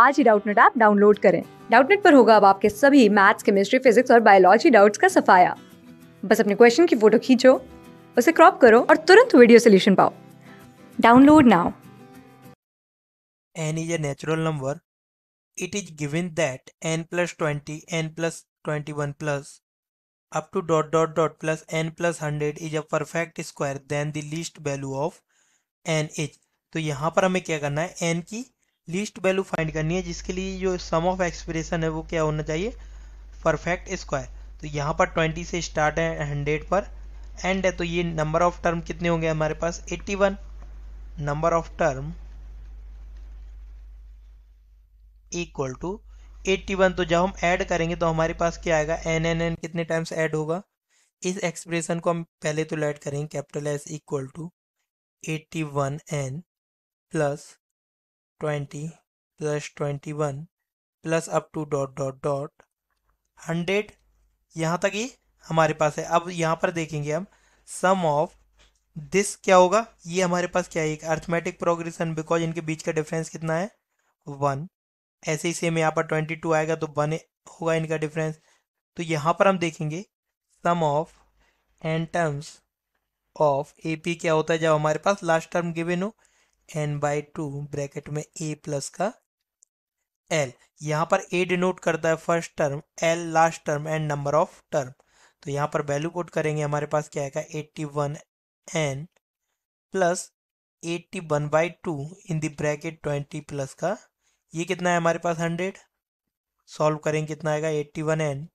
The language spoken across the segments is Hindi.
आज ही डाउटनेट ऐप डाउनलोड करें डाउटनेट पर होगा अब आपके सभी मैथ्स केमिस्ट्री फिजिक्स और बायोलॉजी डाउट्स का सफाया बस अपने क्वेश्चन की फोटो खींचो उसे क्रॉप करो और तुरंत वीडियो सोल्यूशन पाओ download now n is a natural number it is given that n plus 20 n plus 21 plus up to dot dot dot plus n plus 100 is a perfect square then the least value of n is तो यहाँ पर हमें क्या करना है एन की लीस्ट वैल्यू फाइंड करनी है जिसके लिए जो सम ऑफ एक्सप्रेशन है वो क्या होना चाहिए परफेक्ट स्क्वायर तो यहाँ पर 20 से स्टार्ट है 100 पर एंड है तो ये नंबर ऑफ टर्म कितने होंगे हमारे पास 81 number of term equal to 81 तो जब हम ऐड करेंगे तो हमारे पास क्या आएगा एन एन एन कितने टाइम्स ऐड होगा इस एक्सप्रेशन को हम पहले तो ऐड करेंगे capital S equal to eighty one N plus twenty plus twenty one plus up to dot dot dot hundred यहाँ तक ही हमारे पास है अब यहाँ पर देखेंगे हम सम ऑफ दिस क्या होगा ये हमारे पास क्या है एक अर्थमेटिक प्रोग्रेशन बिकॉज इनके बीच का डिफरेंस कितना है वन ऐसे ही सेम यहाँ पर ट्वेंटी टू आएगा तो वन होगा इनका डिफरेंस तो यहाँ पर हम देखेंगे sum of n terms of A P क्या होता है जब हमारे पास लास्ट टर्म गिवेन हो एन बाई टू ब्रैकेट में ए प्लस का एल यहाँ पर ए डिनोट करता है first term L last term and number of term तो यहाँ पर वैल्यू कोट करेंगे हमारे पास क्या आएगा eighty one N plus eighty one by two in bracket bracket twenty plus का ये कितना है हमारे पास हंड्रेड सॉल्व करेंगे कितना आएगा eighty one N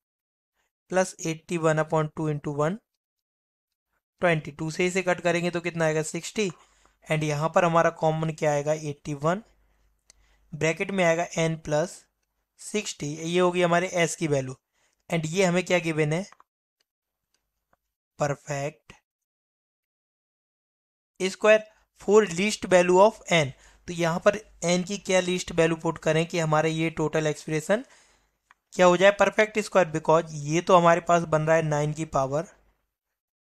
plus eighty one upon two into one twenty two से इसे कट करेंगे तो कितना आएगा सिक्सटी एंड यहाँ पर हमारा कॉमन क्या आएगा एट्टी वन ब्रैकेट में आएगा एन प्लस सिक्सटी ये होगी हमारे एस की वैल्यू एंड ये हमें क्या गिवेन है perfect square for least value of N तो यहाँ पर एन की क्या लिस्ट वैल्यू पुट करें कि हमारे ये टोटल एक्सप्रेशन क्या हो जाए परफेक्ट स्क्वायर बिकॉज ये तो हमारे पास बन रहा है नाइन की पावर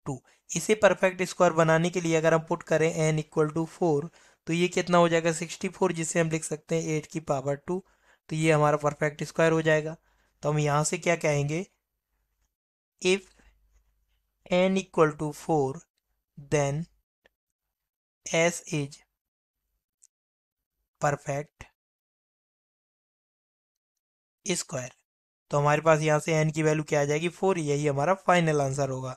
टू इसे परफेक्ट स्क्वायर बनाने के लिए अगर हम पुट करें एन इक्वल टू फोर तो ये कितना हो जाएगा सिक्सटी फोर जिसे हम लिख सकते हैं एट की पावर टू तो ये हमारा परफेक्ट स्क्वायर हो जाएगा तो हम यहाँ से क्या कहेंगे if N equal to four then S is perfect square तो हमारे पास यहाँ से एन की वैल्यू क्या आ जाएगी फोर यही हमारा फाइनल आंसर होगा